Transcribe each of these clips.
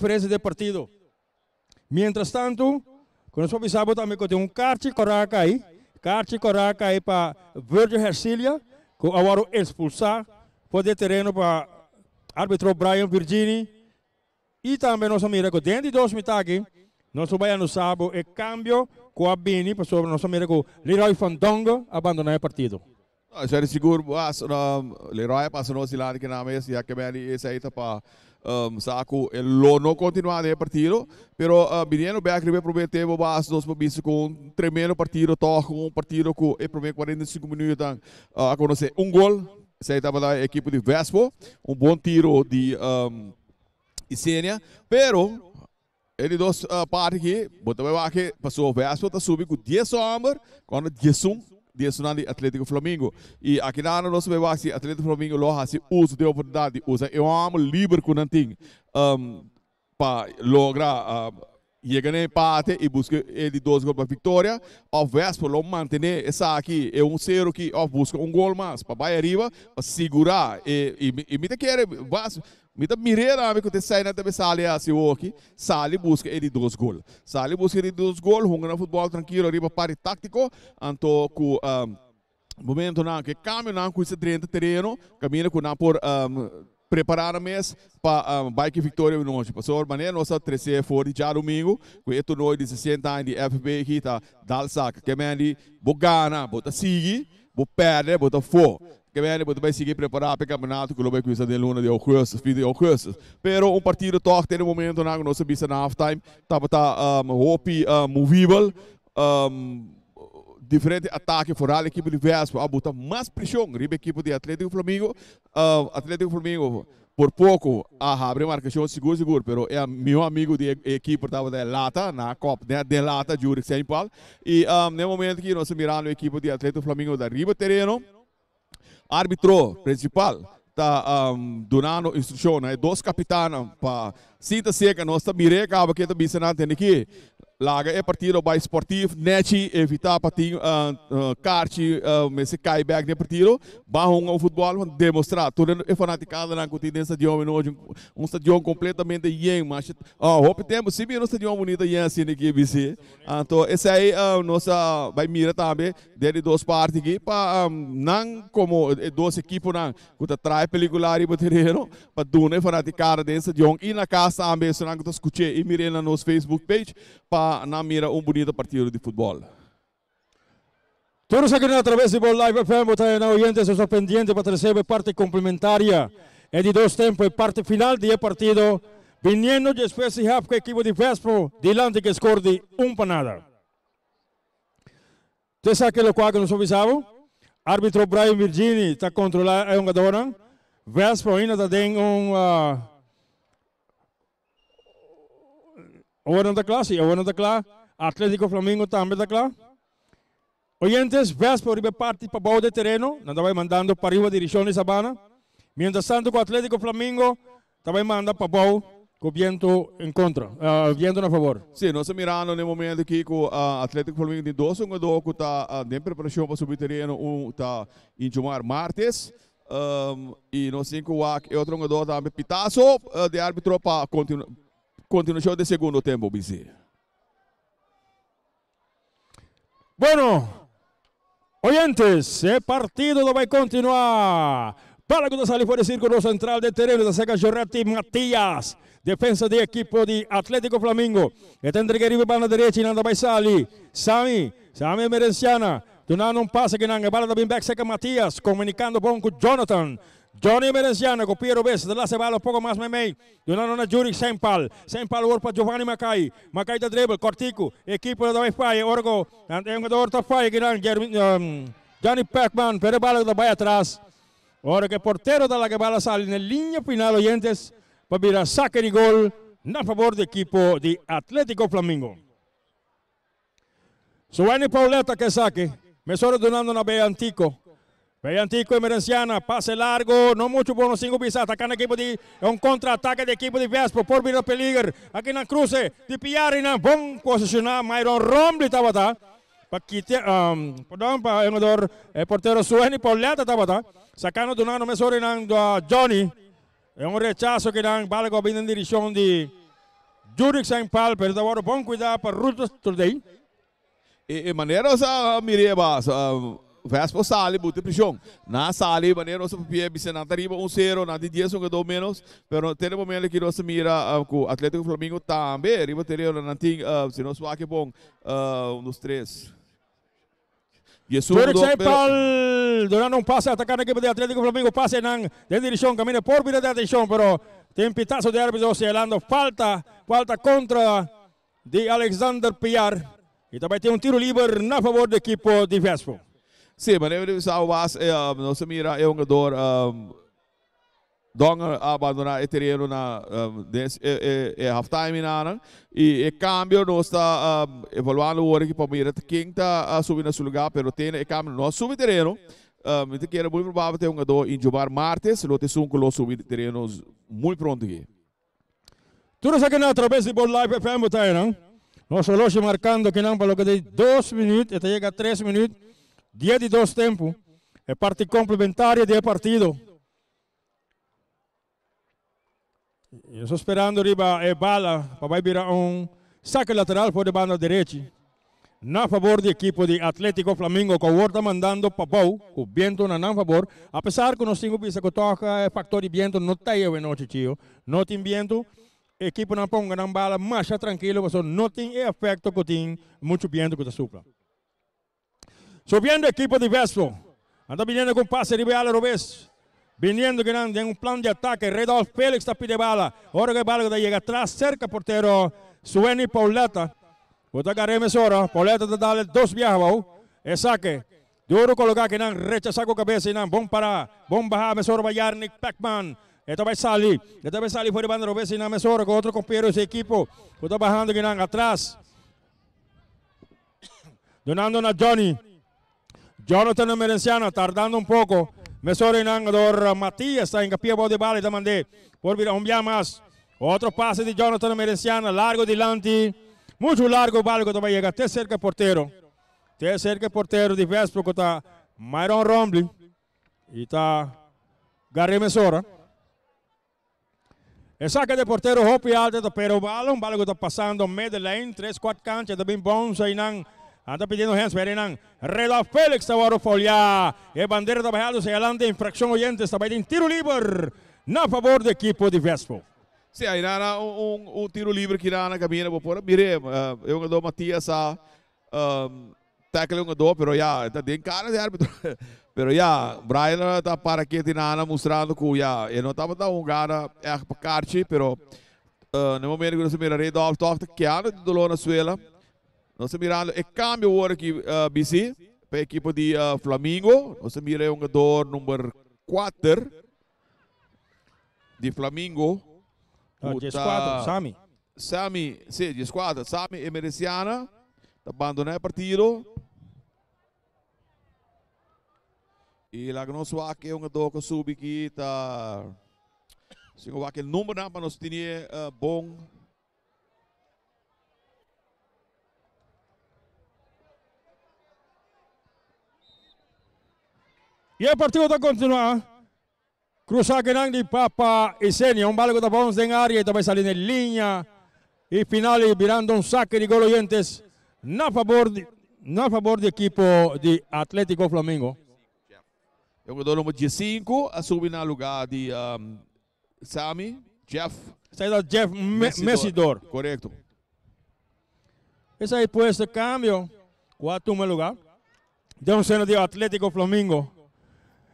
presos de partido. Mientras tanto, quando eu avisamos também que tem um Carchi Coraca aí, Carchi Coraca aí para Verde Hercília, que agora expulsar, poder terreno para árbitro Brian Virgini. E também nós amigo, dentro de dois mitagens, nosso baiano sábado é cambio com a Bini, para sobre nós amigo Leroy Fandongo abandonar o partido. Não, é seguro, mas Leroy passou no silado que na mesa e a que esse aí para um, saco, lo não continuar de partido, pero uh, Biniano Becker me prometeu o base dos pobis com um tremendo partido, toca um partido com e primeiro 45 minutos uh, a um gol, se estava da equipe de Vespo, um bom tiro de um, Isenia, pero ele dos uh, parte aqui, botou o passou o Vespo, está subindo com 10 homens, quando 10 Diasunali Atlético Flamengo. E aqui na nosso assim, bebaxi, Atlético Flamengo loja se assim, usa de oportunidade, usa eu amo livre com nanting um, para lograr uh, Llega é en empate e busca ele 12 gols para a victoria. O Vespor mantém mantiene aqui, é um un que o busca um gol mais para Bahía arriba, para segurar. E, e, e me quiere, Vespor. Mita Mireira, amigo, te sai na TV Sali o Siwoki. Sali busca ele dois gols. Sali busca ele dois gols. Hunga no futebol tranquilo, arriba pare tático. Anto com. Ah, um, momento na que caminho não com esse terreno terreno caminha com não por um, ah, prepararmes para um, bike vitória de nós. Pastor Mané, nós trece foi já domingo, com eto nós de 60 anos de FB aqui, tá, que me ali, bogana, bota sigue, bo perde, bota for. Que vem, bota vai seguir preparar para o campeonato, que o Lobeco de luna de Augusto, fim de Augusto. Pero um partido tem no momento, na nossa bisa na halftime, tá, tá, um, hopi, um, movível, um, diferente ataque fora a equipe de Vespa, a buta mais pressão, riba equipe de Atlético Flamengo, uh, Atlético Flamengo por pouco a abre marcação seguro, seguro, pero é meu amigo de equipe estava de lata, na Copa né, de lata, Júri Sempal, e um, ah, no momento que nós miramos a equipe de Atlético Flamengo da riba terreno, árbitro principal, está um, ah, donando instrução, né? Dois capitães para cinta seca, nós está mirando, acaba que está bicenando aqui laga e é partido by esportivo, neti evita patinho uh, ah, uh, ah, carti uh, ah, messe cai back partido barro o futebol demonstrar tudo é fanaticado na continência de homem hoje um estádio completamente yen mas oh hope temos se um estádio bonito yen assim aqui, então esse aí uh, nossa vai mira também desde duas partes aqui para um, não como eh, duas equipes não que trai película e baterino para do né fanaticado desse estádio e na casa também se não que escutei e mirei na nossa Facebook page para na mira um bonito partido de futebol. Todos aqui na través de Ball Live FM, votarem na eu sou pendiente para receber parte complementária e de dois tempos e parte final de partido. Viniendo de y half a equipe de Vespo delante que escorde um panada. Você sabe aquilo que nos avisava? Árbitro Brian Virgini está controlando a jogadora. Vespo ainda tem um... Uh, Obra no teclado, sí, obra no teclado. Atlético Flamengo también teclado. Oyentes, ves por arriba parte para bajo de terreno. Andaba mandando para arriba dirección de Sabana. Mientras tanto, con Atlético Flamengo, também manda para baixo com o em contra, uh, eh, vento a favor. Sim, sí, nós mirando no momento que o uh, Atlético Flamengo de dois jogadores que está uh, ah, em preparação para subir terreno, um está em Jumar Martes, um, e nós cinco o outro jogador está Pitaço, uh, eh, de árbitro para continuar continuación de segundo tiempo, vizir. Bueno, oyentes, el partido no va a continuar. Para que salga por el círculo central de terreno, de saca Jorretti Matías. Defensa de equipo de Atlético Flamengo. Tendrá que ir para la derecha y no va a salir. Sami, Sami Merenciana. Donando un pase que anda Para de back seca Matías. Comunicando con Jonathan. Johnny Merenciano, Piero Ves de la un poco más Memey. 100 Juric, Sempal. Sempal, para Giovanni Macay. Macay de dribble, Cortico. Equipo de la David el Orgo. de Antegador que Guirán, um, Johnny Pacman, pero el bala de vaya atrás. Ahora que portero de la que a sale en el línea final, oyentes. Para pues a saque y gol a favor del equipo de Atlético Flamingo. Suani Pauleta que saque. Me donando una vez antico. Bellantico y Merenciana, pase largo, no mucho por los cinco pisos atacando equipo de un contraataque de equipo de Vespo por Vino Peligro, aquí en la cruce de Piarina, buen posicionado Mayron Rombly Tabata, para quitar, um, perdón, para el, el portero Sueni por Leata Tabata, sacando de una en a Johnny, es un rechazo que dan Balgo viene en dirección de Juric Saint Pal, pero de ahora buen cuidado para Ruth Sturdey, Y, eh, y eh, maneras a ah, Miriebas, ah, Vespo sali buti Pichon. Na sali banero sa pie bise na taribo un cero na di diez un dos menos. Pero tele momento quiero se mira uh, ah, ku Atlético Flamengo tambe riba o na ting uh, ah, se no suake bom uh, ah, um dos três. Jesus Pero Chaipal, durante um passe atacando a equipe do Atlético Flamengo, passe não, direção, caminha por vida de direção, pero tem pitazo de árbitro señalando falta, falta contra de Alexander Piar. E também tem um tiro livre na favor da equipe de Vespo sim mas eu zou was no nossa mira é um jogador um, donga abandonar terreno na um, e e, half time na e e cambio nós está evoluindo o que para mira quem está subindo subir no uh, lugar, pero tem e cambio nós subir terreno. então que era muito provável ter um do em jogar martes, lo te sunco lo subir terreno muito pronto aqui. Tudo isso aqui na através de Ball Live FM, tá aí, não? Nosso relógio marcando que não para o que dois 2 minutos, até chega a 3 minutos dia de dois tempos, é parte complementária do partido. Eu estou esperando riba a é bala, para virar um saque lateral por banda direita. Na favor do equipo de Atlético Flamengo, que o guarda mandando para com o vento não a favor. Apesar que nós temos visto que toca, o é fator de vento não está aí hoje, tio. Não tem vento, a equipe não põe a bala, mas tranquilo, não tem efeito que tem muito vento que está supra. Subiendo equipo diverso. Anda viniendo con pase de lo ves. Viniendo grande en un plan de ataque. Redolf Félix está pide bala. que Vargas llega atrás, cerca portero. Sueni Pauleta. a mesora, Pauleta te da dos viajes. El saque. Duro colocar que Nan rechaza con cabeza y Nan. Bom para. Bom baja. Mesora Bayarnik. Pacman. a salir. Esto va a salir fuera de banda. y Nan Mesora con otro compañero de ese equipo. Está bajando que Nan atrás. Donando a Johnny. Jonathan Merenciano tardando un poco. Mesora Nangdor Matías en pie de mandé volver por un día más. Otro pase de Jonathan Merenciano, largo delante. Mucho largo, va a llega. Te cerca el portero. Te cerca el portero de Vespro, está Myron Rombly. Y está Gary Mesora. El saque de portero, Hopi Alta, pero balón, balón que está pasando, medio tres, 3, 4 canchas, también Bonsa y Anda pidiendo Hensberg, Hernán. Rela Félix, Tabaro folha, E bandeira da Barrada, señalando infracción oyente. Está em tiro livre na favor do equipo de Vespo. Sim, aí era um, um, um, tiro livre que era na cabine. Por, mire, uh, eh, eu dou Matias a. Ah, um, tackle eu do, pero já, está de cara de árbitro. pero já, Brian está para aqui que Tinana mostrando que já, ele não estava dando um cara, é para Carchi, pero uh, no momento que você mira, Redolf toca, que ano de Dolona Suela. Nós miramos é câmbio agora aqui, uh, BC, para a equipa de uh, Flamengo. Nós miramos é um jogador número 4 de Flamengo. Ah, de esquadra, Sami. Sami, sim, de esquadra. Sami emeresiana é Está abandonando né, o partido. E lá que nós aqui é um jogador que sube aqui. Tá... Se eu aquele número, né, para nós ter uh, bom. Y el partido está continuando. Cruzar que de Papa y Senia. Un balón que está área y también salir en línea. Y final virando un saque de gol oyentes na favor de, favor del equipo de Atlético Flamengo. Jugador número 5 a subir lugar de um, Sami, Jeff. llama Jeff Messidor. Correcto. es Esse pues foi cambio. Cuatro um, lugar. De un um seno de Atlético Flamengo.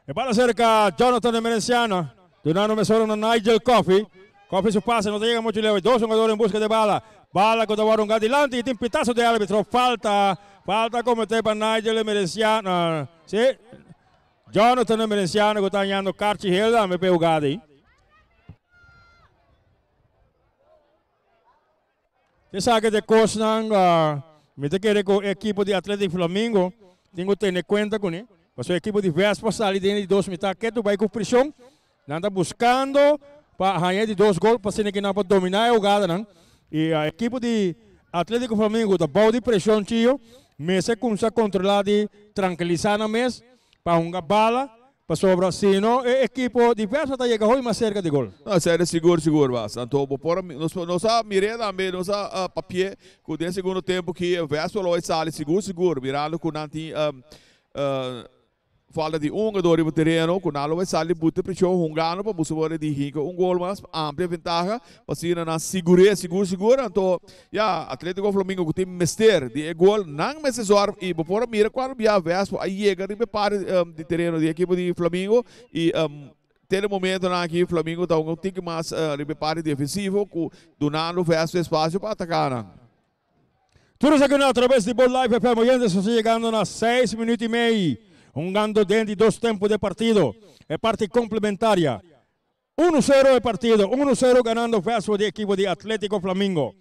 El palo cerca, Jonathan de Merenciano. no me a Nigel Coffee. Coffee su pase, no te llega mucho lejos. Dos jugadores en busca de bala. Bala contra Warren Gadilante y tiene pitazo de árbitro. Falta, falta cometer para Nigel de Merenciano. Sí. Jonathan de Merenciano que está dañando Carchi Hilda, me jugada Gadi. Te sabe que de costan? Ah, me te que eres el equipo de Atlético Flamengo, tengo que tener cuenta con él. Pasó equipo de Vespa salir de dos mitad que tu vai com presión. Anda buscando para ganhar de dois gols, para ser que não dominar o jogada, não. E a equipe de Atlético Flamengo está bola de pressão, tio, mas é com se controlar de tranquilizar na mesa, para uma bala, para sobrar, senão a equipe de Vespa está chegando mais cerca de gol. Não, sério, seguro, seguro, mas. Então, pôr nós, nós mirando também, nós uh, ah, papier, com o segundo tempo que o Vespa vai sair seguro, seguro, mirando com o Nantinho. Uh, ah, uh, Falta di unga dori para o terreno, Kunalo vai sair de buta para o show hungano, para o de rico. Um gol mais, ampla vantagem, passina na segura, segura, segura. Então, já, Atlético Flamengo que tem time mester, de gol, não mais esor, e para mira, quando via vez, aí chega, repara um, ehm, de terreno de equipe de Flamengo, e um, Tele momento na aqui, Flamengo está um tique mais, uh, eh, repare defensivo, donando verso espaço para atacar. Né? Tudo isso aqui através de Bold Live FM, Anderson, chegando nas seis minutos e meio. Un gando dentro de dos tiempos de partido. Es parte complementaria. 1-0 de partido. 1-0 ganando verso de equipo de Atlético Flamingo.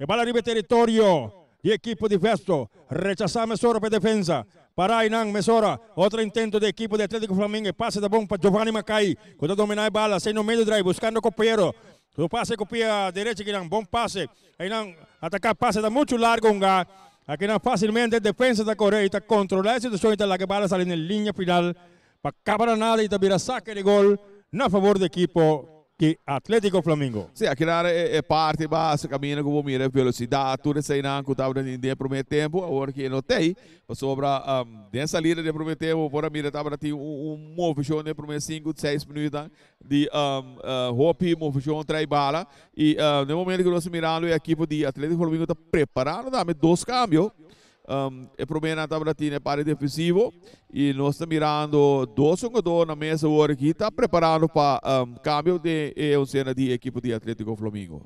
E bala arriba territorio de equipo de Vesto. Rechazar mesora para defensa. Para Inán, Mesora. Otro intento de equipo de Atlético Flamengo. Pase de bomba para Giovanni Macay. Cuando dominar bala. Sem no medio drive. Buscando copiero. Su pase copia derecha, Inán, Bom pase. Inán, ataca pase da mucho largo. Un Aquí no fácilmente defensa está correcta, controlar la situación está la que va a salir en línea final para acabar nada y también saque de gol no a favor del equipo que Atlético Flamengo. Sim, aqui é, è eh, eh, parte, basta, cammina come mira, velocità, tu ne sei in anco, tavolo in dentro primeiro tempo, Agora que notei, sei, sopra, um, ehm, dentro salire del primeiro tempo, a mira, tavolo um un movimento nel primo 5, 6 minuti, di um, ehm, uh, eh, Hopi, movimento 3 bala, e uh, nel momento che noi si a equipe di Atlético Flamengo está preparando, dá-me dois cambios, um, e promena tabla tine pare defensivo e nós estamos mirando dois jogadores na mesa agora que está preparando para um, câmbio de e cena de equipe de Atlético Flamengo.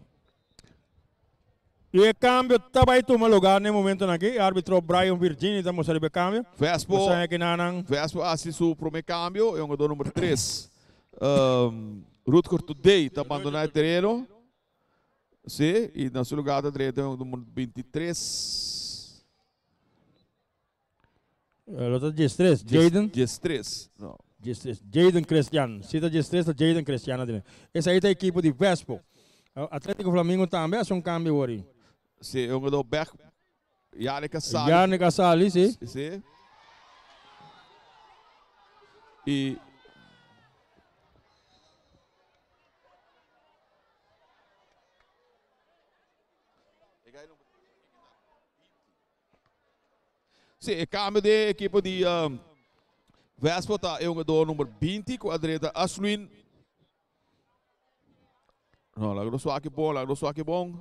E o câmbio estava aí tomando lugar no momento aqui. Árbitro Brian Virginia está mostrando o câmbio. Vespo. Vespo assiste o primeiro câmbio. É um jogador número 3. um, Rutger Today está abandonando o terreno. Sim, e no seu lugar está o número 23. Eh, los destrez, Jaden. Destrez, não. Destrez, Jaden Cristiano. está destrez do Jaden Cristiano. Esse aí está a equipe de Vespo. O eh, Atlético Flamengo também é um câmbio hoje. Sim, eu vou dar o Yarnica Salles. Yarnica Salles, sim. Sim. E samen de equipe de um, Westport jongen door nummer 20, quadreta Asluin. Não, lá é do Suaki bom, lá é do Suaki bom.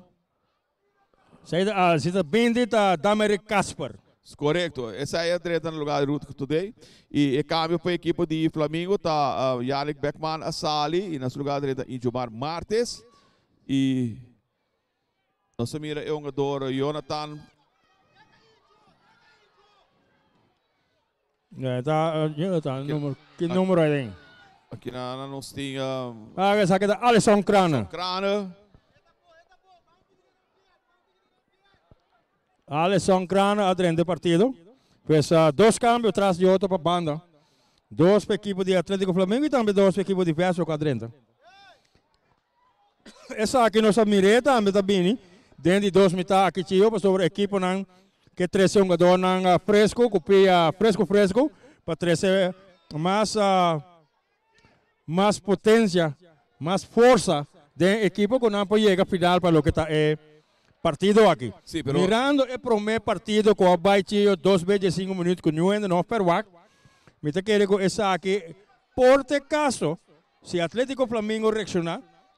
Saída, a uh, saída bendita da Casper. Correto. Essa é a treta no lugar de Ruth today. E é câmbio para a equipe de Flamengo, está uh, Yannick Beckman Assali, e nosso lugar direita Injomar Martes. E nossa mira é um jogador Jonathan É, tá, tá, número, ah, que aqui, número é tem? Aqui na, na nós tem... ah, essa aqui é da Alisson Crana. Crana. Alisson Crana, aderente partido. Fez uh, ah, dois cambios, atrás de outro para a banda. Dois para a equipe de Atlético Flamengo e também dois para a equipe de Verso com aderente. Essa aqui nossa mireta, a Bini. Dentro de dois metades aqui, tio, sobre a equipe não... que 13 um donan fresco, copia fresco fresco, para 13 más potencia, ah, potencia más fuerza de equipo que não a final para lo que está el eh, partido aquí. Mirando el primer partido con o dos veces cinco minutos con o no Peruac, me que que equipo está aquí, por te caso, si Atlético Flamengo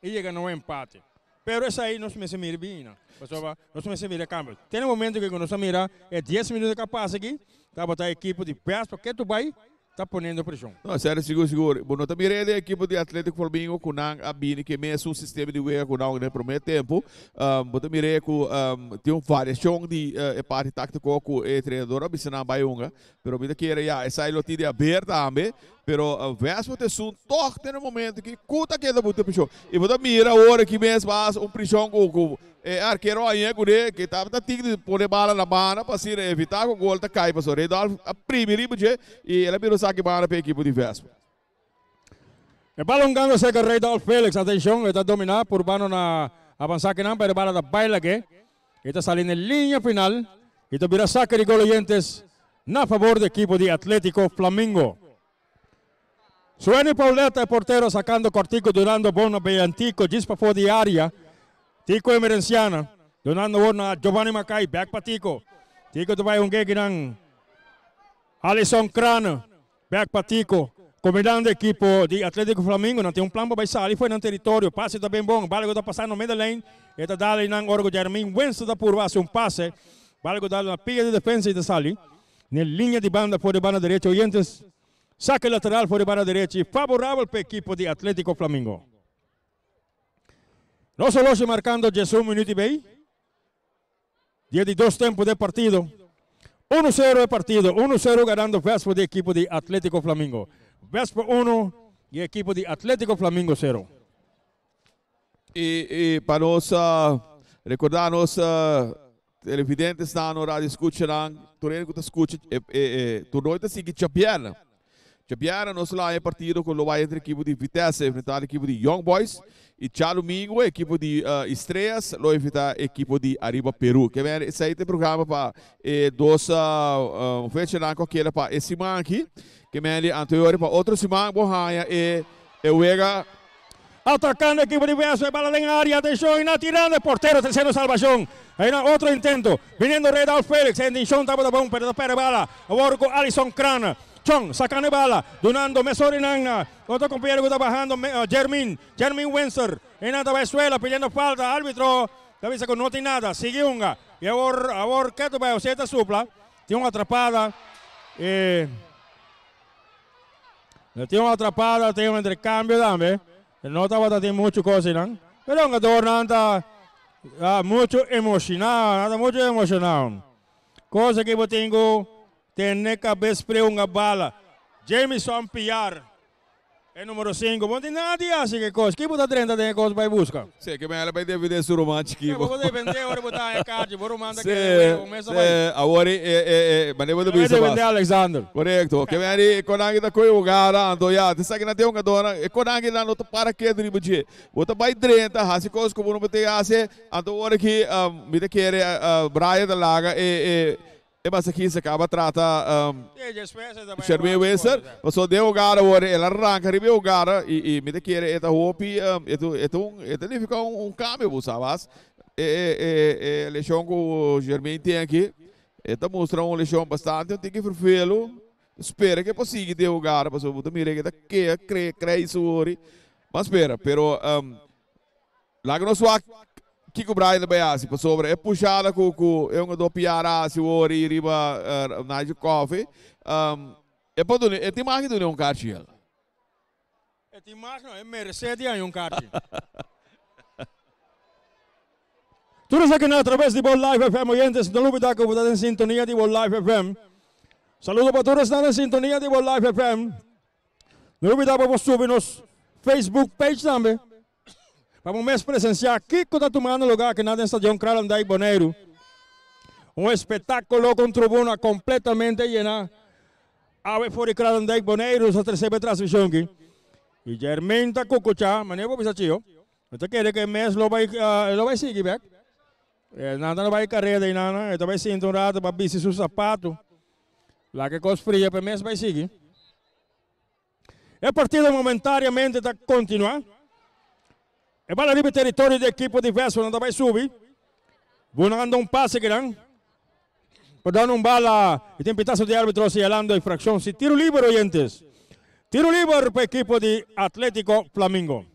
y llega a un empate. Pero isso aí nós se me se bem, não. se nós começamos a câmera. Tem um momento que quando se mira é 10 minutos capaz passa aqui, tá botar a equipe de pés, porque tu vai está ponendo pressão. Não, sério, seguro, seguro. Bom, também a equipe de Atlético Flamengo com a Bini, que mesmo um sistema de guerra com o né, primeiro tempo. Um, bom, também um, tem uma variação de uh, eh, parte tática com o treinador, mas não vai unga. Pero vida que era, já, essa ilha de aberta também. Pero o uh, Vespo tem um torte no momento que conta que é da puta pressão. E bom, mira, hora que mesmo faz um pressão com o e eh, arqueiro aí eh, gude che tava tá tigre pone bala na bana para se evitar o gol tá cai para sorrir dal a primeira ibje e ela virou saque bala para a equipe de Vespa e balongando se que Reidal Félix atenção está dominar por bano na avançar que não para bala da baila que está saindo em linha final e está vira saque di gol oyentes na favor da equipe di Atlético Flamengo Suene Pauleta, portero, sacando cortico, durando bono, bellantico, antico, dispa fora de área. Tico Merenciana, Donando a Giovanni Macay, back para Tico. Tico te va a un geginang. Alisson Crano, back equipo de Atlético Flamengo, no tiene un plan para salir fuera del territorio. Pase está bem bom, Balgo está passando medio Medellín, lane, está dando en orgo de está por un un passe, Balgo dar la pilla de defensa y sale. En la línea de banda, por de banda derecha Oyentes, saque lateral, por de banda y favorable para el equipo de Atlético Flamengo. No solo se marcando Jesús Minuti Bay. dos tiempos de partido. 1-0 de partido. 1-0 ganando Vespo de equipo de Atlético Flamingo. Vespo 1 y equipo de Atlético Flamingo 0. Y para ah, recordarnos, uh, ah, recordar uh, televidentes están en la radio escuchando, que escute, eh, eh, eh, que Cambiaram no lá é partido com o entre a equipe de Vitesse, enfrentar a equipe de Young Boys. E já domingo, a equipe de uh, Estrelas, lo enfrentar a equipe de Arriba Peru. Que vem esse aí tem programa para eh, dois uh, eh, é fechar com aquele para esse man aqui. Que ali anterior para outro Simão, bom, e eu Atacando atacando equipo de Beazo, bala en área, deixou e na tirada, portero, terceiro salvação, Hay outro intento, o Redal Félix, en Dinchón, tapa de bomba, a bala, Borgo, Alison Crana. Chong, sacando bala, me Mesorinagna, otro compañero que está bajando, uh, ah, Jermin, Jermin Wenser, en alta Venezuela pidiendo falta, árbitro, David con no tiene nada, sigue una, y ahora, ahora, ¿qué te pasa? esta supla, tiene una atrapada, eh, tiene una atrapada, tiene un intercambio, dame, no estaba teniendo mucho cosas, pero un todo este anda ah, mucho emocionado, anda mucho emocionado, cosa que yo tengo Terne cabeça para uma bala. Jameson Piar. É número 5. Bom, tem nada a que coisa. Que puta trenta tem coisa para buscar? Sei que ela vai dividir seu romântico. Eu vou depender, eu botar a card, vou romântico. Sim, agora é, é, é, mas eu vou dividir. Eu vou depender, Alexander. Correto. Que vem ali, Konang da Koyugara, Andoyata. Sabe que não tem uma dona, e Konang lá no para que do Ribudje. Bota vai trenta, hasi coisa como não botei a ser. Então, agora que, me da querer, ah, ah, Brian da Laga, e... Eh, eh, aqui se acaba trata um, Shermi Mas so deu o ore ela arranca ribe o gara e ehm, e me te quer eta hopi um, etu etu etu ele fica um, um câmbio busavas e e e lechão com o Germain tem aqui eta mostra um lechão bastante tem que ferfelo espera que consiga deu gara passou muito mire que tá que crê crê isso ore mas espera pero um, ehm, lá que nós Kiko Braille Beasi, sobre é puxada eu não dou do se o Ori, Riba, er, Nigel Coffee. É para do é tem mais do um cartinha. É tem mais não, é Mercedes aí um cartinha. Tudo isso aqui na através de Bol Live FM, oyentes, não dúvida que você em sintonia de Bol Live FM. Saludo para todos que estão em sintonia de Bol Live FM. Não dúvida para você subir nos Facebook page também. Vamos mesmo presenciar Kiko está tomando lugar que nada estação Clarandai Boneiro. Um espetáculo com tribuna completamente llena. Ave fora Clarandai Boneiro, os terceira transmissão. aqui? E o Cucuchá, mas nem vou pensar tio. Você quer que mesmo lo vai, ah, vai seguir, né? nada não vai carreira e nada, ele vai um rato para bici seu sapato. Lá que coisa fria, para mesmo vai seguir. É partida momentaneamente está continuando. El para libre territorio de equipo de nada más a subir. un pase que Gran. Por pues dar un bala. Tiene este pitazo de árbitro señalando infracción. Si Si tiro libre, oyentes. Tiro libre para equipo de Atlético Flamengo.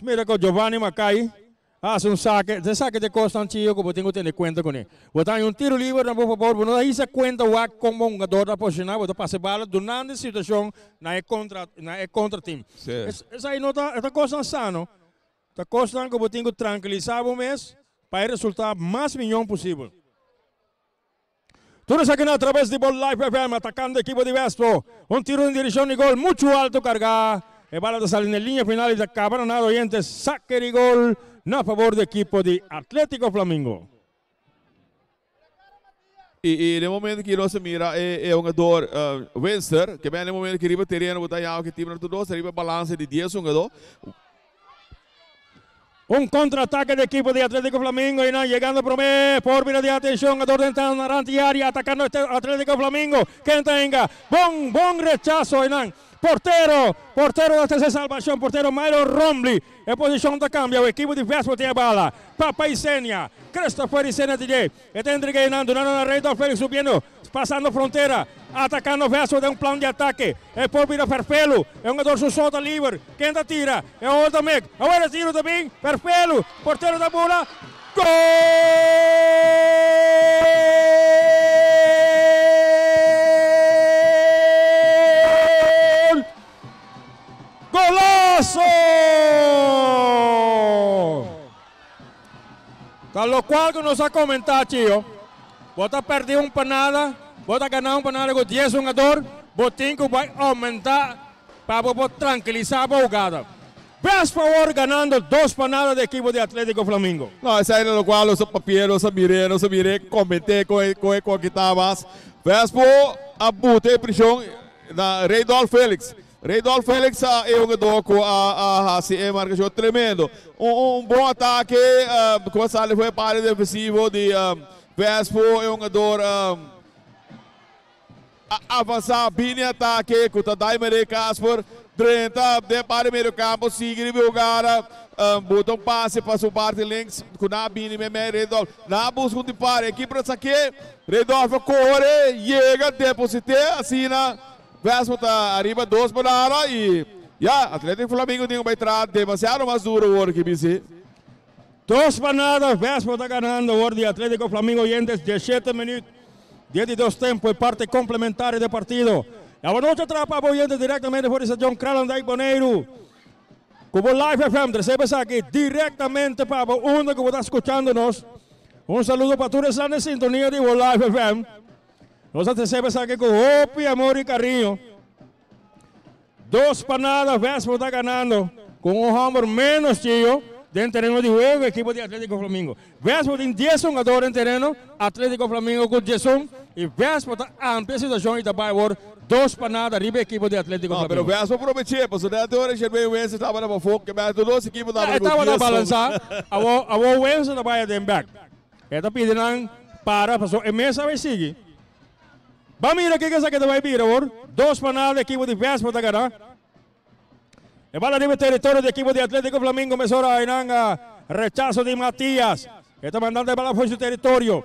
Mira con Giovanni Macay hace ah, un saque, de saque de costa antigo como tengo que tener cuenta con él. tener un tiro libre, por favor, no ahí se cuenta como un jugador apasionado, a pasar bala durante la situación, no es contra, no es contra team. Sí. Es, es ahí no está, esta cosa sano. Esta cosa como tengo tranquilizar un mes para el resultado más millón posible. Turno saquen a través de Ball Life FM, atacando equipo de Vespo. Un tiro en dirección y gol, mucho alto cargado. El bala de salir en línea final y de acabaron oyentes. Saque y gol no a favor del equipo de Atlético Flamengo. y en el momento que se mira es eh, eh, un um jogador uh, eh, Winster, que bem el momento que riba terreno botar já que time no balance riba balança de 10 um Un contraataque del equipo de Atlético Flamengo y no llegando Promé por vida de atención a Dordentan Naranti área atacando este Atlético Flamengo. que tenga, bon, bon rechazo, no portero, portero da terceira Salvação, portero Mauro Romli, em é posição de câmbio, o equipe de Vespa tem a bala, Papa Isenia, Christopher Isenia DJ, é está entregando, não na rede, Félix subindo, passando fronteira, atacando o Vespa, tem é um plano de ataque, é por vir a é um jogador solta livre, quem da tira, é o Oldamec, agora tiro também, Ferfelo, porteiro da bola, gol! golazo! Carlos cual nos ha comentado, tío. Vos has perdido un panada vos has ganado un panada con 10 jugadores vos tenés a aumentar para vos tranquilizar a bogada. Ves favor ganando dos panadas de equipo de Atlético Flamengo. No, esa era lo cual los papeles, los miré, no se miré, comenté con el que estabas. Ves por abute prisión, Rey Félix. Reidolfo Félix ah, e o Doco a, a, a se marcação tremendo. Um, um, bom ataque, uh, ah, começado foi para defensivo de um, ah, Vespo e o jogador um, avançar bem ataque, com o Daimere Casper, 30 de para meio campo, Sigri Bulgara, um, botou um passe para o parte links, com a Bini Memé Redolf, na busca de para, aqui para saque, Redolf corre, chega, deposite, assina, está arriba, dos por la y ya, Atlético Flamengo tem que entrar demasiado mais duro ahora que BC. Dos panadas, Véspota ganando ahora de Atlético Flamengo oyentes, 17 minutos, 12 e parte complementar do partido. A boa noite, Trapa Boiante, diretamente por John Cralanday Boneiro. Como Live FM, recebes aqui diretamente para o mundo que está escutando nós. Um saludo para todos lá na sintonia de Live FM. Nos antecipamos aqui com roupa e amor e carinho. Dos panadas, Vespo está ganhando com um homem menos tio dentro do terreno de jogo, equipo de Atlético Flamengo. Vespo tem 10 jogadores em terreno, Atlético Flamengo com 11 e Vespo está amplia situação e trabalha Dois para nada, arriba a equipe de Atlético não, ah, Flamengo. Mas Vespo prometi, mas o Neto já veio o Enzo estava na fofoca, que mais duas equipes ah, da Bahia. Estava na balança, a o Enzo da Bahia de Embeck. Ele está pedindo para a pessoa, e mesmo vai seguir o que essa que vai vir, agora Dois panais do equipo de Vespa da Gará. E bala livre território do equipo de Atlético Flamengo, Mesora Ainanga. Rechazo de Matias. Que está mandando a bola fora do território. O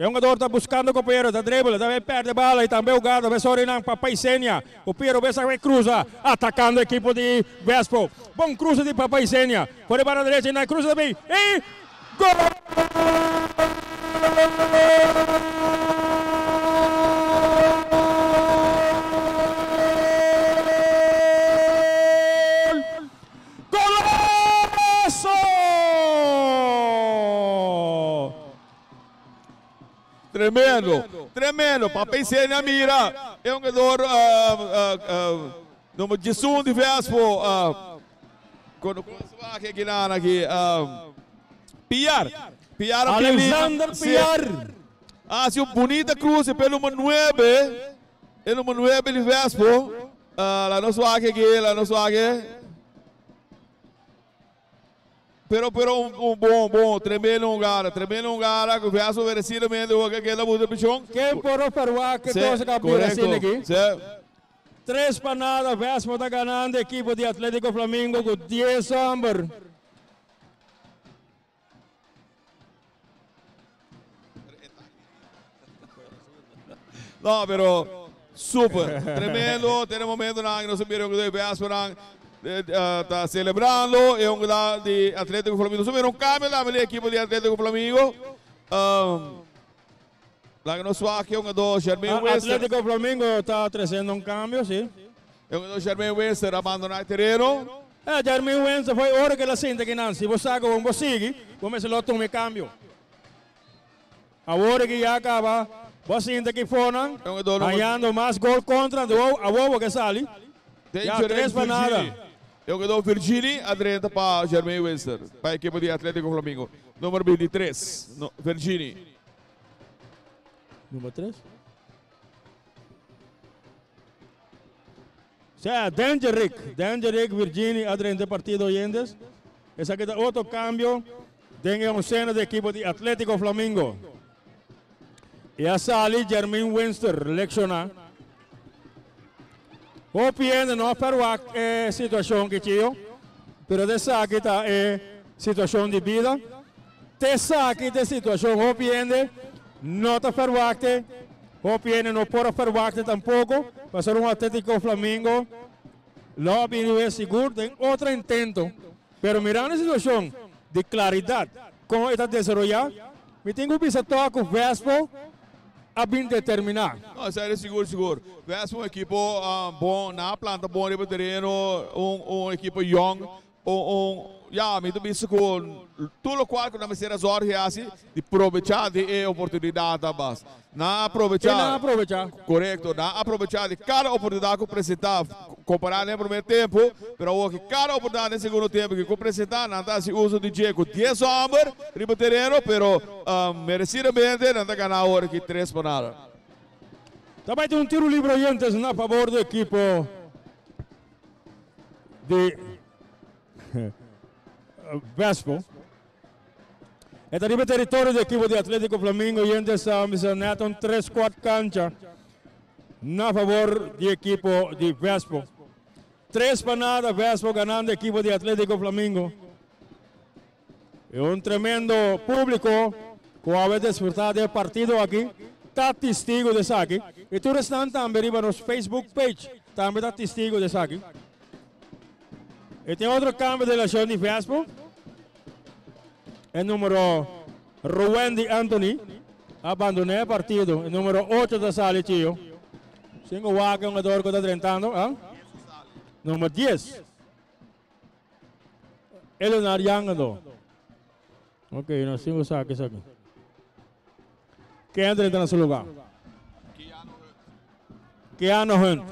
é jogador está buscando o companheiro, está drible, também perde bala e também o gado, mesora Inan, Papai Senha. O Piero Bessa vai cruza, atacando a equipe de Vespo. Bom cruza de Papai Sênia. Foi para a direita, Inan cruza também. E gol! Tremendo, tremendo. para pensar na mira. É um jogador uh, ah, uh, ah, uh, ah, de som diverso. Uh, quando aqui que na aqui. Piar. Piar Alexander Piar. Ah, se o bonita cruz pelo Manuebe. Pelo Manuebe diverso. Uh, lá no sua aqui, lá no sua aqui pero pero un, bom bom tremendo hongara tremendo hongara que fez o versículo mesmo o que que ele mudou pichão que porou perua que dois campeões aqui três panadas vez mudar ganando a equipe de Atlético Flamengo com 10 amber não pero super tremendo tem um momento na que nós subimos que dois pés por Eh, eh, está celebrando. Es un gran de Atlético Flamengo. un cambio La el equipo de Atlético Flamengo. Um, la que no suaje, un dos, Germán ah, Atlético Flamengo está ofreciendo un cambio, sí. Un dos, Germán Wester abandona el terreno. Eh, Jeremy Wenzel Fue hora que la siente que nancy vos saco vos vos consegue, el otro, cambio. Ahora que ya acaba, Vos siente que foran ganhando más gol contra, a huevo que sale Ya tres para nada. Yo quedo Virgini, Adrián para Germain Wester, para el equipo de Atlético Flamengo. Número 23, e no, Virgini. Número 3? O sea, Dangeric, Dangeric, Virginia, de partido Yendes Esa que otro cambio. un seno de equipo de Atlético Flamengo. Ya e sale Germain Winster, leccionar. Opiende no para a situación que pero de esa que está eh, de vida. te saque situación no compreende, te, está para no não pode para tampoco para ser un Atlético Flamengo, lo vino es seguro, en otro intento. pero mira una situación de claridad como está desarrollado me tengo visto con Vespo, a bem determinar. Não, sério, seguro, seguro. Veste um equipo uh, bom, na planta boa para o terreno, uma um equipo young, um, um já me disse que tudo qual che non si era sorriasi di approfittare di opportunità a oportunidade, Na aproveitar. Na aproveitar. Correto, na aproveitar de cada oportunidade que apresentar, comparar no primeiro tempo, pero o que cada oportunidade no segundo tempo que apresentar, não está se uso de Diego 10 homens, riba terreno, pero uh, merecidamente não dá ganhar hora que 3 para nada. Também tem um tiro livre antes na favor da equipe de Vespo. Está libre territorio del equipo de Atlético Flamengo y en Misionato en 3-4 cancha. No a favor del equipo de Vespo. Tres panadas Vespo ganando el equipo de Atlético Flamengo. un tremendo público que haber disfrutado del partido aquí. Está testigo de saque Y tú están también en nuestra Facebook page. También está testigo de saque Este Y tiene otro cambio de la acción de Vespo el número Rubén Anthony, abandonó el partido, el número 8 de Sale tío. 5 Waka, un que está ¿ah? Número 10. Elenar Young Ok, no, 5 saques aquí. Que entra en su lugar. Keanu Hunt.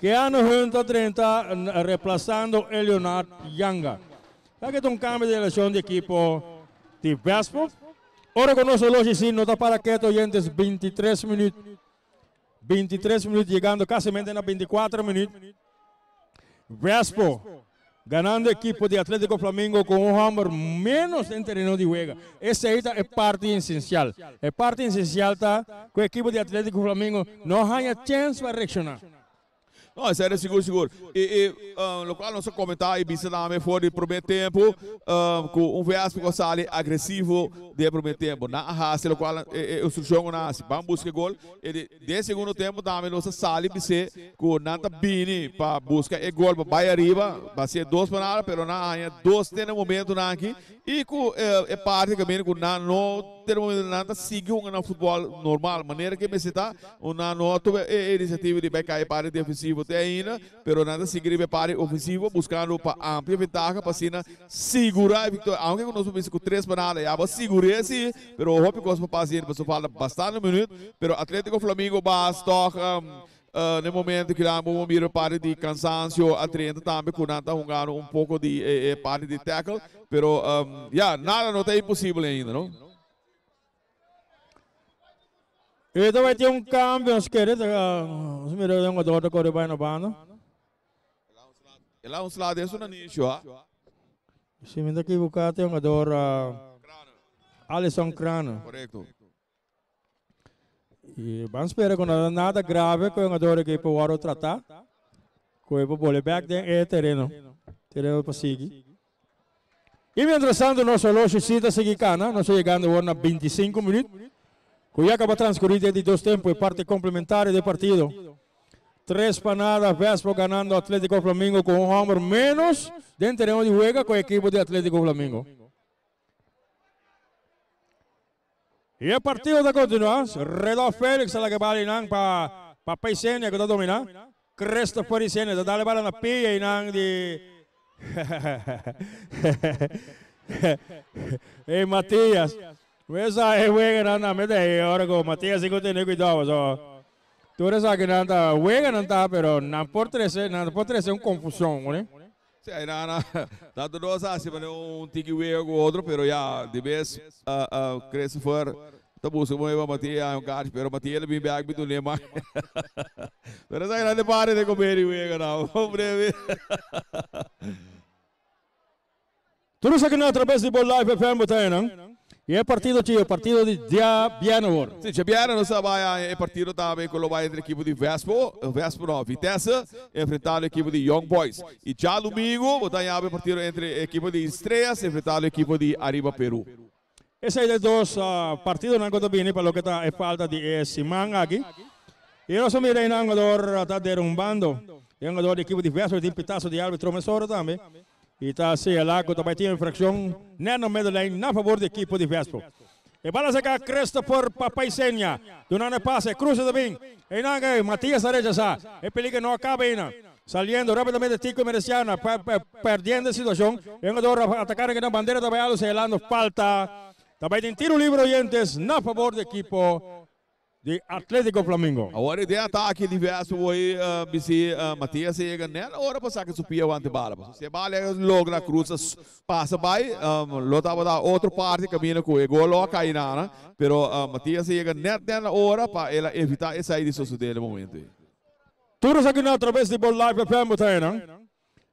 Keanu Hunt está 30 reemplazando a Leonard ¿Qué que un cambio de elección de equipo de Vespo. Ahora con nosotros, sí, nota para que este oyentes 23 minutos. 23 minutos llegando casi en las 24 minutos. Vespo ganando equipo de Atlético Flamengo con un hambre menos en terreno de juega Esa es parte esencial. Es parte esencial está que el equipo de Atlético Flamengo no haya chance para reaccionar. Não, é sério, seguro, seguro. E, e um, ah, claro, não só comentar, Ibicename foi pro primeiro tempo, ah, com um que Gonçalves agressivo de primeiro tempo. Na raça, no qual eh, eh, o jogo nasce, vamos buscar gol. Ele, de segundo tempo, também nossa Sali BC com Nanta Bini para buscar e gol para Bahia Riba. Vai ser dois para nada, pelo na área, dois tem no momento na aqui. E com, é, é parte também com Nano nada sigue um futebol normal, maneira que me cita uma nota e iniciativa de beca e pare defensivo até ainda, pero nada seguir e pare ofensivo, buscando para ampla vantagem, para assim segurar a vitória. Aunque nós vamos com três panadas, já segurei assim, pero o Hopi Cosmo paciente, passou fala bastante minuto, pero Atlético Flamengo basta, toca... Uh, no momento que lá o Miro pare de cansancio, a 30 também, com nada húngaro um pouco de eh, eh pare de tackle, mas um, yeah, nada não é impossível ainda, não? Ito então vai ter um câmbio, os queridos, ah, os melhores da motora que vai no bando. É Ela uns lados isso é nicho, ó. Se me daqui buscar tem um dor ah, Alisson Crano. Correto. E vamos esperar que não quando nada grave que uma dor aqui para o tratar. Coisa para bola back é terreno. Terreno para seguir. E mientras tanto, nosso loja está seguir né? Nós chegando agora na 25 minutos. Cuyaca va a transcurrir desde dos tiempos y parte complementaria de partido. Tres panadas, Vespo ganando Atlético Flamengo con un hombre menos dentro de juega con el equipo de Atlético Flamengo. Y el partido está continuando. Félix a la que va a Inan para pa, pa Isenia, que está dominando. Christopher Isenia, dale para la pilla y de... hey, Matías. Vesa e wegenan na mete e orgo Matías y contene cuidado so. Tú eres a que nada wegenan ta pero não por 13 na por 13 un confusión, né? Sei na na da do dos se mas um tiki wego outro, pero já de vez a a cresce for Tá bom, se eu Matia, é um cara, espero Matia, ele me bag, me do lema. Pero essa grande pare de comer e wega não, breve. Tudo isso aqui na através de Bol Live FM, tá aí, não? É partido છે partido de dia di Giabianor. Sì, Giabiano eh, vai a partire da o vai entre a equipe di Vespo, eh, Vespo no, Vitesse, enfrentare a equipe de Young Boys. E già domingo vai a partire entre a equipe di Estreas, enfrentare a equipe de Arriba Peru. Esse aí é dois uh, partidos não conta bem para lo que está a falta de eh, Simão aqui. E nós somos aí não agora tá derrumbando. E agora a equipe de Vespo tem pitaço de árbitro, mas também. Y está sem lago, en tem infração, Neno no meio favor de equipo de Vespo. E bala sacar Christopher Papai Senha, donando passe, cruza também, e Matías Matias sa el peligro no acaba Saliendo rápidamente Tico y Mereciana, perdiendo situación en situación. a atacar en la bandera, también señalando falta. También en tiro libre, oyentes, no a favor de equipo de Atlético Flamengo. Agora de ataque diverso de vez, uh, bici Matias Egan, né? Ahora para que supia o antebala. Se bala logra cruza passa vai, um, ah, lota da outro parte caminha com o gol loca aí na, né? pero uh, Matias Egan né na hora para ela evitar essa aí de sucesso dele momento. Tudo aqui na vez de Ball Live FM tem, tá né?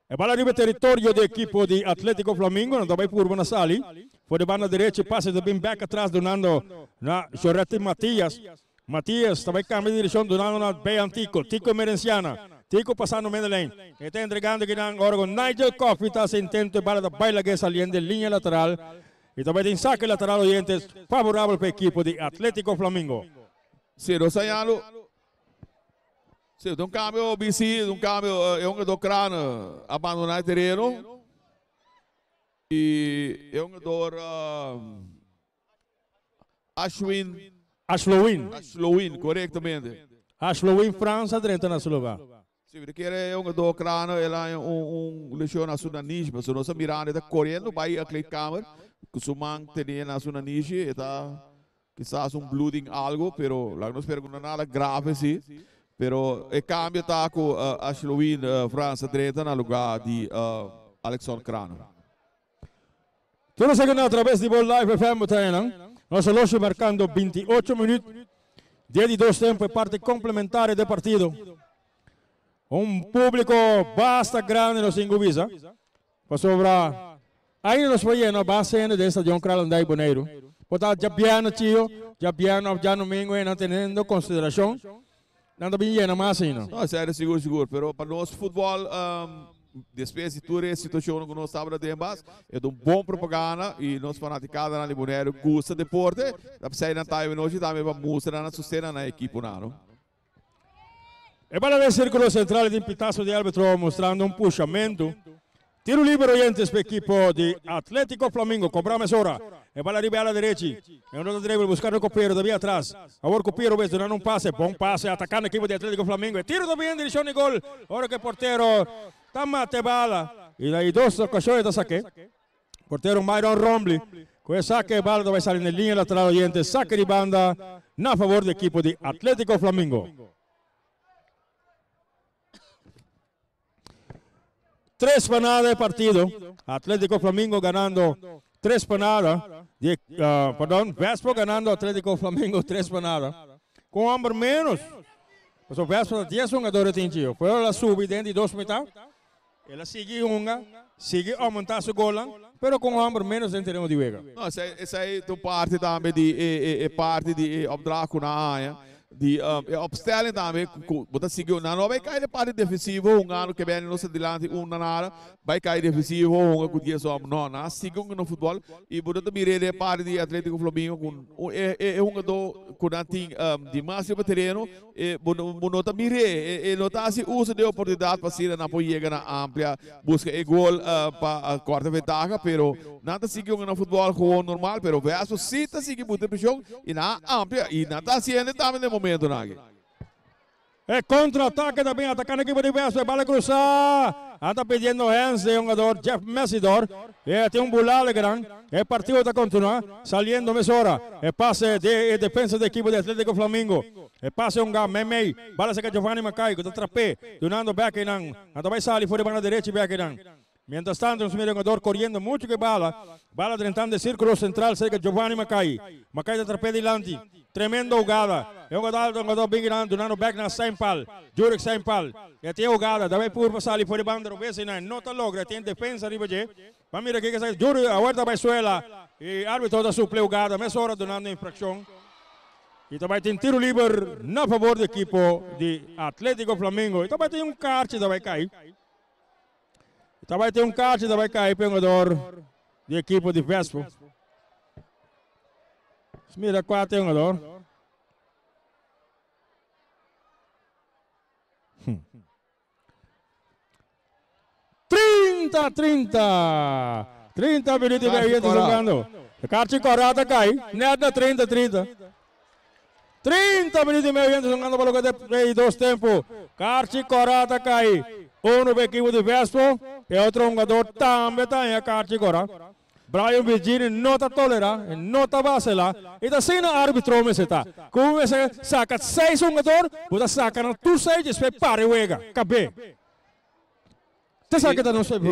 É bala de território do equipe de Atlético Flamengo, também por Bonasali. Foi de banda direita, passa de bem back atrás do Nando na Jorete Matias. Matías, también caminho de dirección do una bem antigo. Tico Merenciana. Tico pasando a lane. Que está entregando aqui agora com Nigel Coffey. Está sem intento para bala baila que saliendo línea lateral. Y también en saque lateral oyentes favorable para el equipo de Atlético Flamengo. Ciro Sayalo. Sí, de un cambio BC, de un cambio, eh, es un dos eh, abandonar el terreno. Y es un dos eh, Ashwin Ashlovin. Ashlovin, correctamente. Ashlovin, França, dentro na lugar. Se você quer um do Ucrânia, ela é um, um legião nacionalista, se nós mirarmos, está correndo, vai a clique câmera, que sumam tem nacionalista, está quizás um bleeding algo, pero lá não pergunta nada grave, sim. Pero o cambio está com uh, eh, Ashlovin, uh, eh, França, dentro na lugar de uh, Alexandre Crano. Tudo seguindo através de Bold Life FM, tá aí, não? Los relógio marcando 28 minutos. 10 y 2 tiempos, parte complementaria de partido. Un público bastante grande los ingubiza, Pasó para... ahí nos lleno, na base ainda de Estadio y Boneiro. Portanto, já piano, tío, ya piano, ya domingo, no teniendo consideración, Não bien bem, más mais ¿no? Sí, seguro, seguro. Pero para nosotros, fútbol... Um, despesituri e nosso então, cu de embas é de um bom propaganda e nos fanaticada na libuneru de deporte, da sair na time hoje da me va música na sustena na equipo né, nano. é para ver círculo central de pitaço de árbitro mostrando um puxamento Tiro libre oyentes este para equipo de Atlético Flamengo. Cobramos ahora. El bala arriba a la derecha. En otro drible buscando Copiero, de vía atrás. Ahora Copiero ves, dando un pase. Buen pase. Atacando el equipo de Atlético Flamengo. El tiro también dirección y gol. Ahora que el portero. Tamate bala. Y ahí dos ocasiones de saque. Portero Myron Rombly. Con saque bala va a salir en línea lateral oyentes. Saque de banda. a favor del equipo de Atlético Flamengo. tres panadas de partido. Atlético Flamengo ganando tres panadas. De, uh, ah, perdón, Vespo ganando Atlético Flamengo tres panadas. Com homem menos. Mas o Vespo tinha jogador atingido. Foi ela subir dentro de dois metade. Ela seguiu uma, seguiu aumentar seu gol, mas com homem menos dentro de jogo. Não, essa é, é parte também de, é, parte de, é, obdraco na área de uh, ah, é, obstelendame bota seguiu nano vai cair de parte defensivo um ano que vem no se dilante um nanara vai cair defensivo um que dia só não na seguiu no futebol e bota também de parte de Atlético Flamengo com é, é é um do curantin ah, de Márcio Terreno e bota também e nota se tá assim, usa de oportunidade para ser na poeira na ampla busca e gol ah, para a quarta ventaja pero nada seguiu no futebol com normal pero verso cita seguiu bota pressão e na ampla e nada tá se ainda também momento, Nagui. É contra-ataque também, atacando a equipe de Verso, vale cruzar. Anda pidiendo hands de jogador Jeff Messidor. É, tem um Bulá gran. É partido está continuando. Saliendo nessa hora. É passe de defensa del equipo de Atlético Flamengo. É un um Bala-se que Giovanni Macaico. Está trapé. Donando Beckenan. Anda vai sair, fuera para la derecha y Mientras tanto, su jugador corriendo mucho que bala. Bala tentando el círculo central, cerca de Giovanni Macay, Macay de trapé delante. Tremenda jugada. É jogada O jogador bem grande, Donando back na Sempal. Jurek Sempal. E até jogada. Também por passar e por debaixo o Vesinai. Não está logra. Tem defesa ali, Bajé. Vamos ver aqui que sai. Jurek, a guarda Venezuela. E árbitro da suple jogada. Mesma hora, donando infração. E também tem tiro livre na favor do equipo de Atlético Flamengo. E também tem um que vai cair. Então vai ter um caixa, vai cair pegador de equipa de Vespo. Smira é 4 pegador. Trinta, trinta. Trinta minutos de Bahia tá jogando. Carte corada cai. Neta 30, 30. 30 minutos e meio jogando para o de dois tempos. Carte corada tá cai. Uno Bequinho de Vespo. É outro jogador também está em carte agora. Brian Virginia não está tolerar, não está vacilar. Então, sem o árbitro, mas está. Como você saca seis jogador, você saca na tu seis, isso é para o Ega. Acabei. Você sabe que tá não sabe.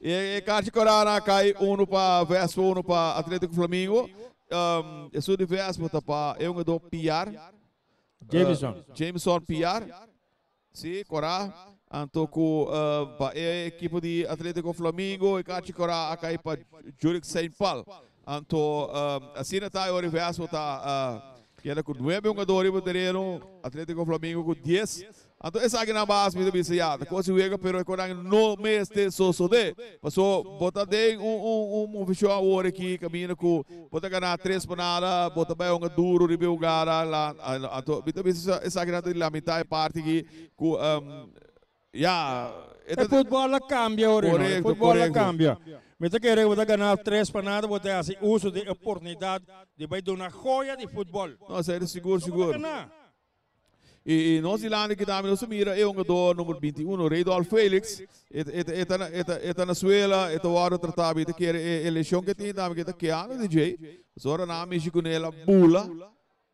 E carte corana cai um para Vespo, um para Atlético Flamengo. Um, eu sou de Vespo, tá para eu do PR. Jameson. Uh, Jameson PR. Sim, Corá. Antoku uh, eh, pa, e eh, equipe de Atlético Flamengo e Cati Corá a cair para Saint Paul. Anto uh, eh, assim tá o universo, está uh, que era com 9 jogadores do terreno Atlético Flamengo com 10 a to esa gina bas mi bi se ya. Ko si wega pero ko dang no mês te so so de. Paso bota de um um um fechou a hora aqui caminho com bota gana três panada, bota bem um duro ribe o gara lá a to bi bi essa gina de la metade parte que com um ya. É futebol cambia ora. É futebol cambia. Me que era botar ganhar três panadas, botar assim uso de oportunidade de vai dar uma joia de futebol. Não, sério, seguro, seguro. E, nós lá que guitarra nos mira, é um do número 21, Reidol Félix, está tá, tá na suela, está o aro tratado, está que ele eleição é que tem, está que a tá ano ah, DJ, agora na México nela bula,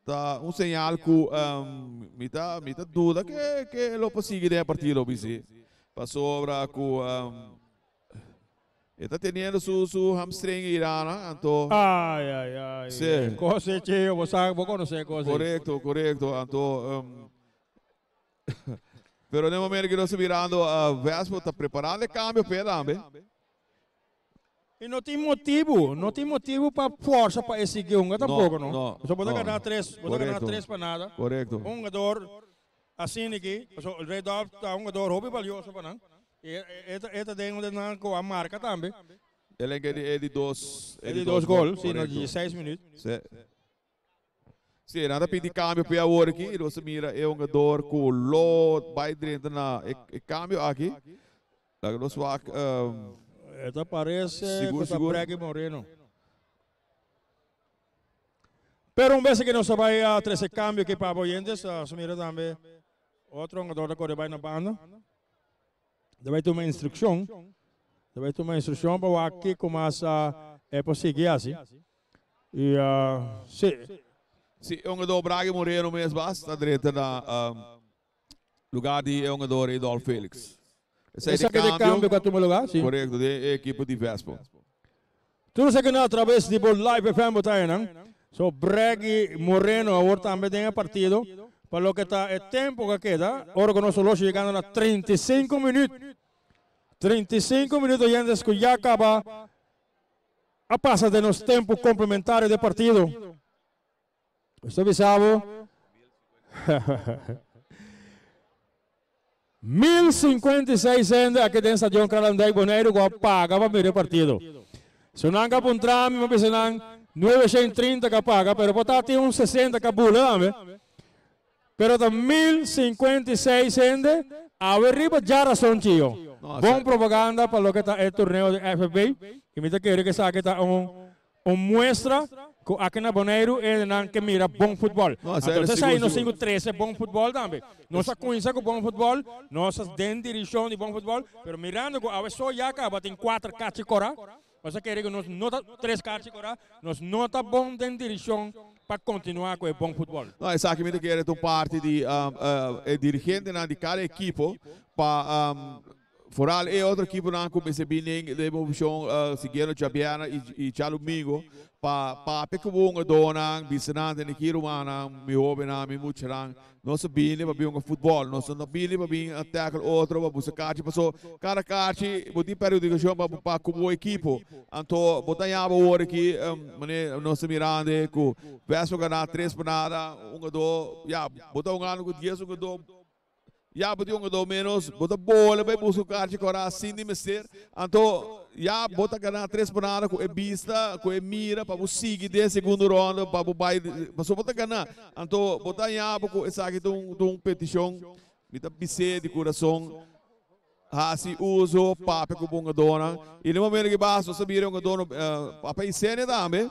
tá um sinal que um, mita tá me que que ele é consegue né, de partir o bici passou para com um, Está tendo su, su hamstring irana, Anto. Ai, ai, ai. Sim. Coisa que vos vou vos vou conhecer coisa. Correto, correto, Anto. Um, Pero nel momento que não se virando a ah, véspera está preparando il câmbio, per bem E não tem motivo, não tem motivo para força para esse Guiunga tampouco, não. não. Só pode ganhar três, pode ganhar três para nada. Correto. Um jogador assim aqui, né, o Red Dog tá um jogador hobby valioso para é, é, é, não. E esta tem de não com a marca também. Ele é de dois, é de dois gols, sim, de seis minutos. Sierra pedir câmbio para o aqui, você mira, é um dor com lot, vai dentro na câmbio ah, aqui. Lá tá, nós vai Esta parece Seguro, segura. Preg Moreno. Pero um vez que nós vamos a 13 câmbio aqui para Boyentes, a Samira também. Outro jogador da Coreia vai na banda. Deve uma instrução. Deve uma instrução para o aqui começa a é, prosseguir assim. E uh, sim. Sim, eu dou Braga Moreno no mesmo base, à direita da lugar de eu dou Adolfo Félix. Esse é o câmbio, câmbio com a turma lugar, sim. Correto, de equipe de Vespo. Tudo isso aqui na através de Live FM, tá aí, não? So, Braga Moreno agora também tem partido. Para o que está é tempo que queda. Agora conosco hoje chegando a 35 minutos. 35 minutos e antes que já acaba a passa de nos tempos complementares de partido. Pues usted sabe. 1056 en Aquí dentro John Calandai Bonero, que paga para el partido. Se no há um trame, me pero 930 que paga, pero tiene un 60 que Pero de 1056 ainda, a ver ya son tío. tío. Bom propaganda para lo que está el torneo de FB. Y me quiere que saque está un muestra Aqui na Boneiro, ele não quer mira bom futebol. Nossa, então, aí nós temos 5-13, é bom futebol também. Nós conhecemos com bom futebol, nós dentro direção de bom futebol, mas mirando com a só já acaba, tem quatro cora. Você quer que nós nota três cora, nós nota bom dentro direção para continuar com o bom futebol. Não, exatamente que era parte de um, uh, dirigente de cada equipe para Foral e eh, outro equipe não comece bem de movição eh, seguindo Jabiana e Chalumingo pa pa pekubung donang bisnan de nikiro mana mi não mi muchrang nosso bine pa o futebol nosso no bine bem até ataca outro pa buscati passou cara carti budi periodico show pa pa como equipo anto botanhava ora que mane nosso mirande ku verso ganhar três panada um do ya botar um ano com dias um do या menos, दोमेनोस बोता बोल बे बुसुकार de coração assim de mestre anto já bota ganhar três panada com ebista com emira para buscar de segundo round para o pai passou bota ganhar anto bota já com essa aqui tum tum petição mita pisse de coração hasi uso pape com bunga dona ele momento que baixo sabia um dono papai sene dame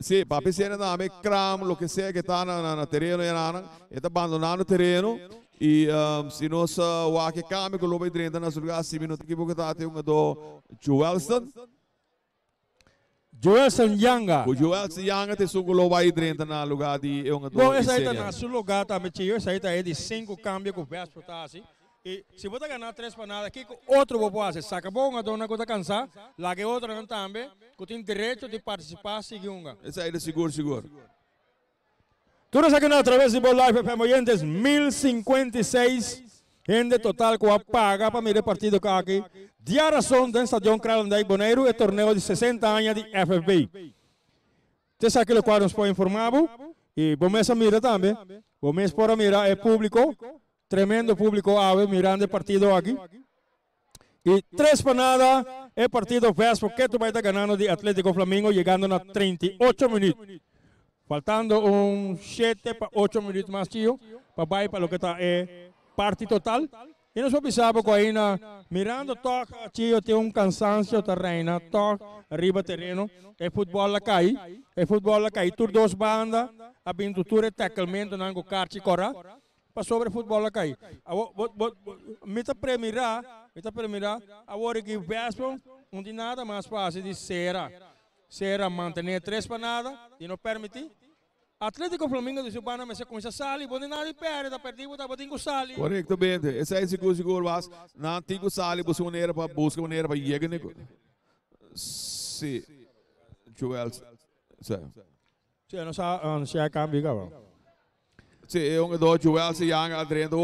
sim papai sene dame né? cram lo que segue tá na na terreno e na na está abandonando terreno e i sino sa wa ke ka me ko lobai dren dana surga si minut ki bukata te unga do Joelson Joelson Yanga o Joelson Yanga te sugo lobai dren na lugar di unga do Bom essa aí tá na seu lugar tá me essa aí tá aí de cinco cambio com pés por tá assim e se você ganhar três para nada, aqui, outro vou fazer. Assim. Saca bom, a dona que cansar, lá que outra não também, que tem direito de participar, seguir uma. Essa aí é seguro. seguro. Tú sabes que a través de Live FM Oyentes 1056. Gente total que paga para mirar partido que aquí. en el Estadio Estadião y Boneiro el torneo de 60 años de FFB. Te que que los nos y informar y começa a mirar também. para mirar el público, tremendo público ave mirando el partido Y tres para nada, el partido verso que tu a estar ganando de Atlético Flamengo llegando a 38 minutos. Faltando um 7 para 8 minutos mais tio, para para o que está é eh, parte total. E nós observamos que ainda, mirando toca, tio tem um cansaço, terreno, toca, arriba terreno, é futebol cai, é futebol cai, tur duas bandas, a pintura, tackleamento, não é carci cora para sobre futebol cai. Me está premirar, me está premirar, agora que o Vespon, não tem nada mais fácil de será. Será manter três para nada, e não permite, Atlético Flamengo de a se comienza Sali, Boninari Pérez, perdido, está botingo Correto, bem. esse é esse gol de gol, mas não tem Sali, busca maneira para busca maneira para Diego Nico. Sim, Joel. Sim, não sabe, ah, não sabe a câmbio, onge do Joel se yanga treinando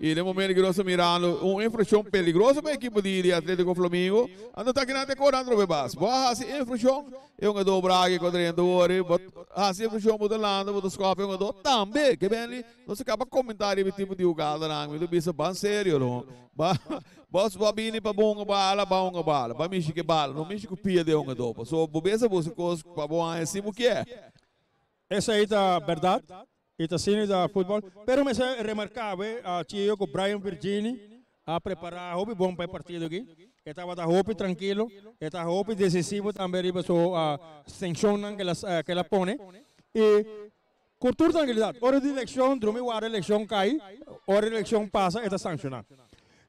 e no momento que grosso mirando um infração perigoso para a equipe de Atlético Flamengo ando ah, tá grande corando o bebas boa assim infração onge é do Braga treinando ore assim infração modelando do Scorpio onge do também que bem ali não se acaba comentário do tipo de jogada na do bicho ban sério não Bos babini para bonga bala, bonga bala, pa mishi que bala, não mishi que pia de onga dopa. So, bobeza você cos pa boa é assim o que é. Essa aí tá verdade? está siendo da fútbol Pero me remarcable a chico com Brian Virgini a preparar bomba bom para el partido aqui. Estava da tranquilo, está Hopi decisivo también iba a sancionar que eh, que la pone y cultura toda tranquilidade. Hora de eleição, drume guarda elección cae, hora de elección pasa está sancionado.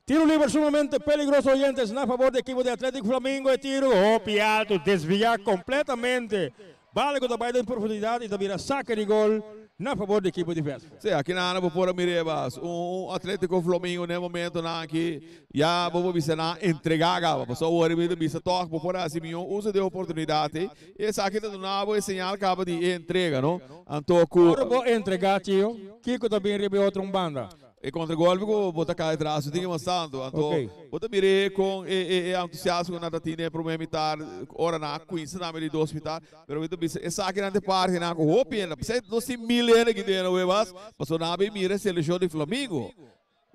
Tiro libre sumamente peligroso, oyentes, a favor del equipo de Atlético Flamengo. De tiro, Hopi alto, desviar completamente. Vale con la en profundidad y también saca el gol. a é favor da equipe diversa. Sim, aqui na Ana Popora Mirebas, um Atlético Flamengo no né, momento na aqui, já vou bisa na entregar, gava, só o árbitro bisa por Popora Simeon, uso de oportunidade, esse aqui tá do nabo, é sinal acaba de entrega, não? Antoco. Agora vou entregar, tio, Kiko também recebeu outra banda. E contra gol vou botar cá atrás, diga santo, que Okay. Bota mire com e e, e entusiasmo na tine é problema militar, ora na Queens na meli do hospital, pero bota bis essa aqui é é na parte na go hopi não, se 12 milhões que deu no bas, passou na be mire ele de Flamengo.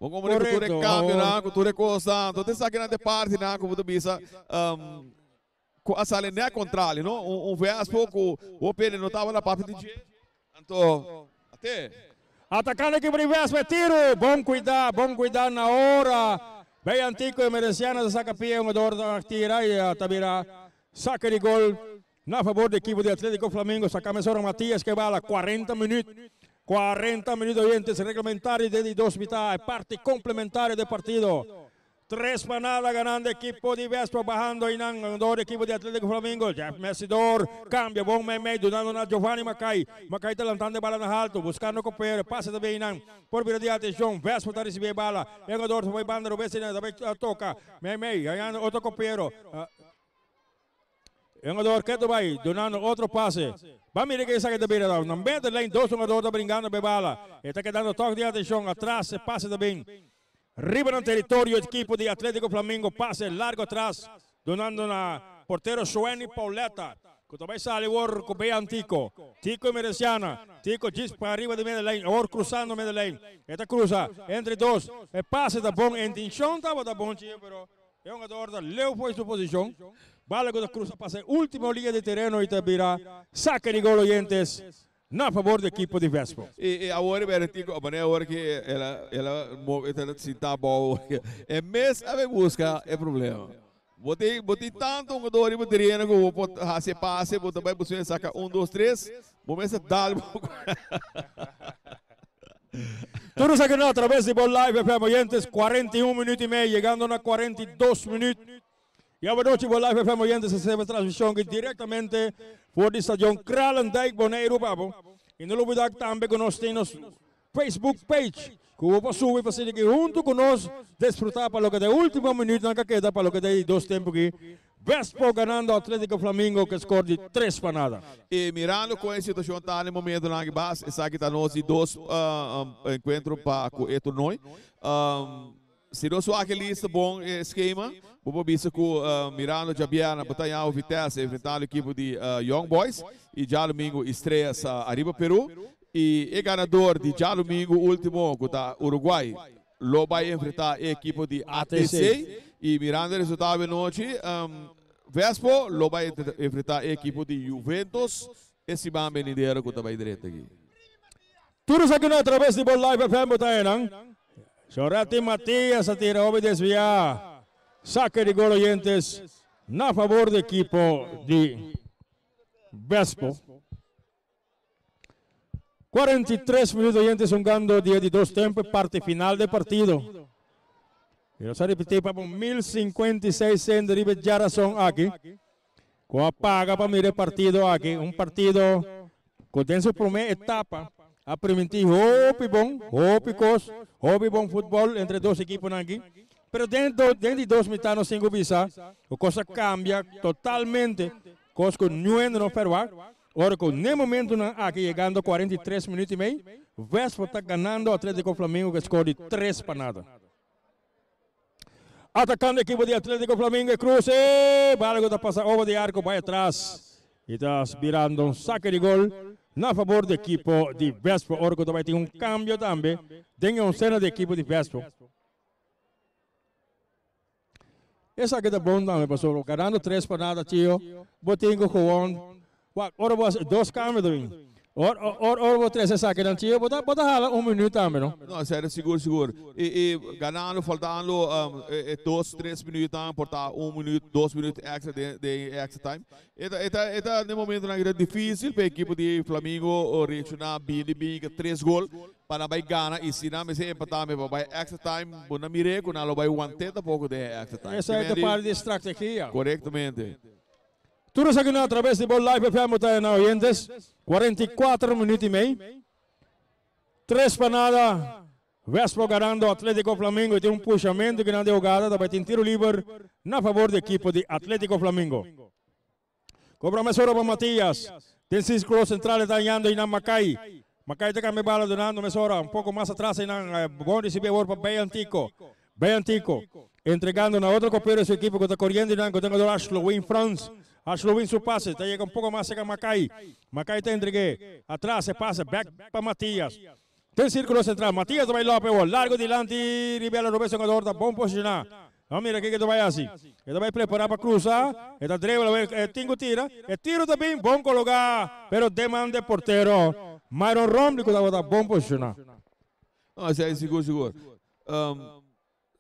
Vamos comer com tudo câmbio na, com tudo coisa, tudo então, essa aqui na parte na go o bis um a sala não é contrário, não? Um, um pouco o Pedro não estava na parte de Então, até Atacando de primeiro, tiro! Bom cuidar, bom cuidar na hora. Bem antigo e mereciano, saca pie, uma dor da tira e a Tabira Saca de gol na favor del equipo de Atlético Flamengo. saca Mesoro Matías que va a 40 minutos. 40 minutos oyentes reglamentarios de dos mitades, parte complementaria del partido. Tres panadas ganando equipo de Vespa, bajando Inán, ganador equipo de Atlético Flamengo. Jeff Messidor, cambia, bom meme, donando a Giovanni Macay, Macay está lanzando bala en alto, buscando copero, pasa también Inán. Por virar de atención, Vespa está recibiendo bala. bando, foi Bandero, Vespa também toca. ganando otro outro companheiro. Jogador que vai, donando va passe. Vamos que que saca também, não mete lá em dois, dos está brincando, bala, Está quedando toque de atención, atrás, de también territorio, Territorio, equipo de Atlético Flamengo, pase largo atrás, donando a portero Sueni Pauleta. Que também sale Orco, vean Tico. Tico y Mereciana. Tico para arriba de Medellín. Or cruzando Medellín. Esta cruza entre dos. El pase tapón en Tinchón. Estaba tapón, pero es un Leo fue su posición. Vale cruza pase. último liga de terreno y te virá. Saque el gol oyentes. Não, favor da equipe de Vespa. E, e agora eu vertigo, mas hora que ela ela move tenta sentar a bola. É mês a ver busca é problema. Botei botei tanto um do ali bateria que vou fazer passe, vou também buscar saca 1 2 3. Começa dar. Tudo seguindo através de Bol Live FM, oyentes, 41 minutos e meio, chegando na 42 minutos. E ahora noche por Live FM oyentes a transmissão que diretamente por el estadio Kralendijk Boneiro, papo. E não olvidar também que nós temos Facebook page, que eu vou subir para vocês junto conosco, desfrutar para o que é o último minuto, na queda para o que é dois tempos aqui. Vespo ganando ao Atlético Flamengo, que score de três para nada. E mirando com a situação tá no momento na base, essa aqui está nós de dois uh, um, encontros para o Etonoi. Sidoso Aquiles, bom esquema. Eh, Bobo Bissacu, uh, ah, Mirano de Abiana, o Vitesse, enfrentar a equipe de uh, Young Boys. E já domingo estreia a Arriba Peru. E, é ganador de já domingo, último, da Uruguai. vai enfrentar a equipe de ATC. E Miranda o resultado de noite, um, ah, Vespo, vai enfrentar a equipe de Juventus. Esse mame mineiro que está vai direito aqui. Tudo isso aqui não através de Bol Live Botanha, não? Sorati Matías a y desviar. Saque el gol oyentes a favor del equipo de Vespo. 43 minutos oyentes jugando 10 de dos tiempos, parte final del partido. se repite para 1056 en ya Yarazón, aquí. Con apaga para mirar el partido aquí. Un partido que tiene su primera etapa. aprendi hope bom, hope cos, bom futebol entre dois equipes aqui. Né, Pero dentro, dentro de dois mitanos cinco visa, a coisa cambia totalmente. Coisa que não é no ferro. Agora, nenhum momento, né, aqui chegando 43 minutos e meio, Vespo está ganhando o Atlético Flamengo, que escolhe 3 para nada. Atacando a equipe de Atlético Flamengo e é Cruz. Balgo está passando over de arco, vai atrás. E está virando um saque de gol na favor do equipo de Vespo. Orgo também tem um cambio também. Tem um cena de equipo de Vespo. Essa aqui tá é bom também, pessoal. Ganhando três para nada, tio. Botinho com o Agora dois cambios também. Or, or, ou vou trazer essa garantia, vou dar, vou dar um minuto também, tá, não? Não, sério, seguro, seguro. E, e ganhando, faltando um, e, e dois, três minutos, tá? portar um minuto, dois minutos extra de, de extra time. Eta, eta, eta, no momento, é difícil para a equipe de Flamengo reaccionar bem de bem, três gols. Para vai ganhar e se não mas se empatar, para vai extra time, vou na mire, quando ela vai aguentar pouco de extra time. Essa é a parte de estratégia. Corretamente. Tú nos aquí a través de Ball Live FM, en oyentes. 44 minutos y medio. Tres panada. Vespo ganando Atlético Flamengo y tiene un puxamento que não deu jugada. tiene tiro libre, na favor del equipo de Atlético Flamengo. Cobra mesora para Matías, Ten seis cross central y Macay. Macay. Macai te cambia bala donando, mesora un poco más atrás, na eh, bom recebedor para Bem Antico. Antico entregando na outra de su equipo que está correndo, que tenga o Lo Win France. Ashlovin su pase, te tá llega é un poco más cerca Macay. Macay te tá entregué. Atrás se pasa, back para Matías. Tem círculo central, Matias vai lá, pegou, largo lante, Ribeiro no vencedor, agora, tá bom posicionar. Vamos ver aqui que tu vai assim. Ele vai preparar para cruzar, ele tá dribla, é, é tingo tira, é tira também, bom colocar, pero demanda porteiro. Myron Romney da estava bom posicionar. Ah, Zé, segura, segura. Um,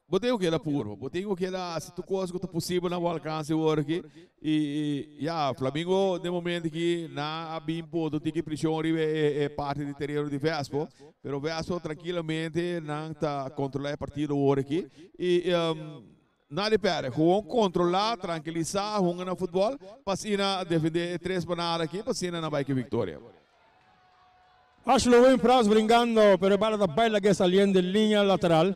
Botei que era puro, botei que era ah, se tu coisa que tu possível não alcance work e já ah, então, Flamengo então, de então, momento que na abimpo do tique prisão é, é parte do interior de Vespo, pero Vespo tranquilamente não está controlar a partida work e um, Nada perde, Juan controlar, tranquilizar, Juan no futebol, passina defender três para aqui, passina na bike vitória. Acho que o Wim Pras brincando, pero para a baila que saliendo em linha lateral.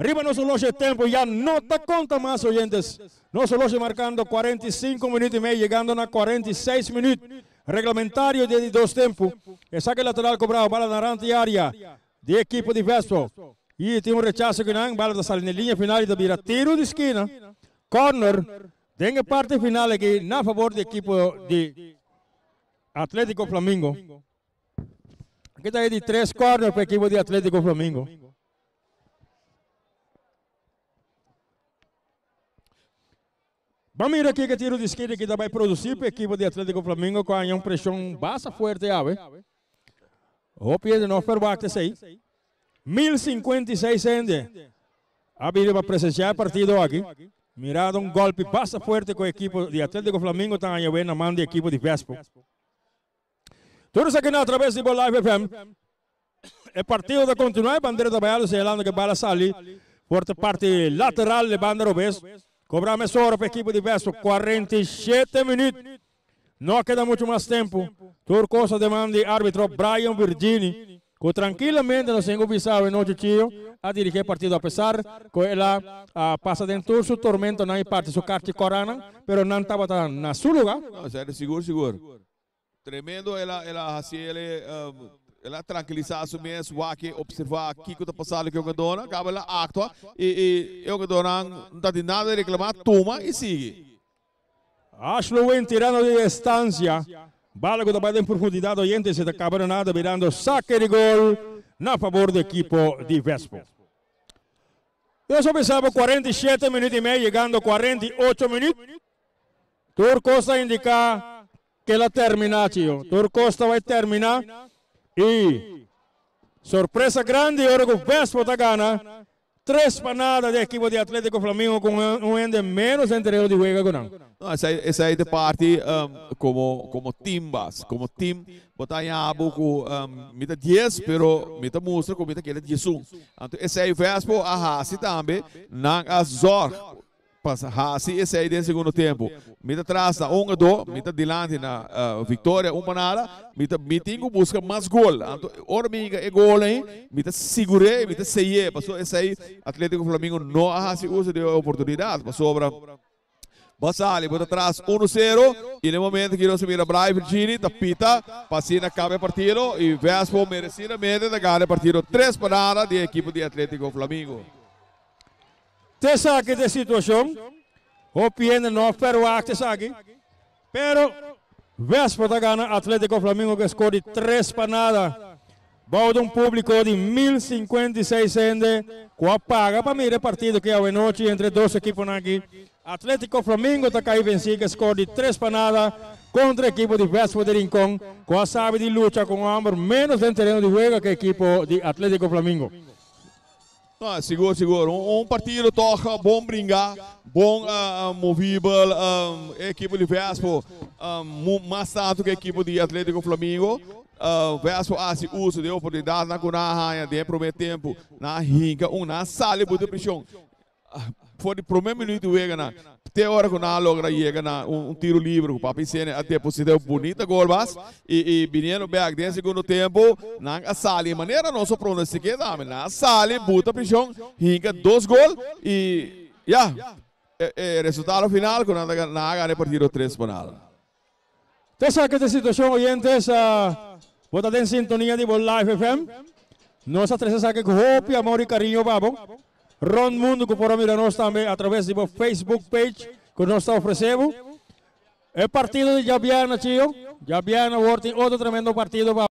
Arriba nosso loja tiempo, ya no te conta más, oyentes. solo loja marcando 45 minutos y medio, llegando a 46 minutos. Reglamentario de dos tiempos. El saque lateral cobrado, bala naranja y área. De equipo de Vespo. E tem um rechazo que hay, bala la línea final de vira Tiro de esquina. Corner. tenga parte final aqui, na favor de equipo de Atlético Flamengo. Aquí está el de tres corner para el equipo de Atlético Flamengo. Vamos ir aqui que tiro de esquerda que vai produzir para el equipo de Atlético Flamengo con uma pressão basa forte, ave. Ah, o pie não no perbacte ahí. 1056 ende. A para presenciar o partido aqui. Mirado um golpe basa forte com o equipo de Atlético Flamengo tan tá a na mão do equipo de Vespo. Tudo isso aqui na através de Live FM. É partido de continuar, bandeira da Baiana, sei lá, que bala sair. Forte parte lateral, de bandeira obeso. Cobrame para per equipe de verso 47 minutos. Não queda muito mais tempo. Turcosa demanda árbitro Brian Virgini. Que tranquilamente nos engobizaram em nosso tio a dirigir partido, apesar que ela a, passa dentro do tormento na parte, sua carta corana, mas não estava na sua lugar. Não, é seguro, seguro. Tremendo, ela, ela, assim, ele, uh, su tranquilizações waki observar que que tá passando que o dona acaba lá acto e e o dona não tá de nada reclamar toma e sigue Ashlo em tirando de distância bala que trabalha em profundidade oyente se da nada virando saque di gol na favor do equipo de Vespo eu só 47 minuti e mezzo, chegando 48 minutos Turco está indicar que ela terminação Turco vai terminare. Y sorpresa grande, ahora que Vespo está ganando Gana. panadas de equipo de Atlético Flamengo con un ende menos entre ellos de juega con no, Ese es de parte um, como como timbas, como tim botan um, con 10, pero mitad muestra con mitad que 10. Então, entonces Ese Vespo Vespa, si así también, assim esse aí no segundo tempo. Mita atrás na 1 a 2, mita delante na uh, vitória, uma nada. Mita mitingo busca mais gol. Anto hormiga é gol hein. Mita segure, mita seie. Passou esse aí Atlético Flamengo não hasi usa de oportunidade, passou sobra Basali bota atrás 1-0 e no momento que nós mira Brian Virgini tapita, passina cabe partido e Vespo merecidamente da ganha partido 3 para nada de equipe de Atlético Flamengo. te saque de situación. o no pero ah, te saque. Pero da gana Atlético Flamengo que para nada. Va de un público de 1.056 sende. Com paga para mí partido que hay a noche entre dos equipos aquí. Atlético Flamengo está sí, vencido, tres tres panadas contra equipo equipo de Vespo de Rincón, com sabe de lucha con o menos en terreno de juego que el equipo de Atlético Flamengo. Ah, seguro, seguro. Um, partido toca bom brincar, bom uh, ah, ah, movível, um, ah, equipe de Vespo, um, mais tanto que a equipe de Atlético Flamengo. Uh, Vespo hace uso de oportunidade na Gunahanha, de prometer tempo, na Rinca, um na sala, muito pressão. Foi fodi primeiro minuto wegana até hora que não logra chegar na um, um tiro livre o papi sene até possível bonita gol bas e e Biniano back dentro segundo tempo na a sali maneira nosso pronostico da na sali buta pichão hinga dois gol e já yeah, é, é, resultado final com nada na área partido três penal então, Essa que a situação oyentes a uh, em sintonia de Live FM nossa tristeza que roupa amor e carinho babo Ron Mundo que para nós também através do Facebook page que nós está oferecendo. É partido de Jabiana, tio. Jabiana, outro tremendo partido para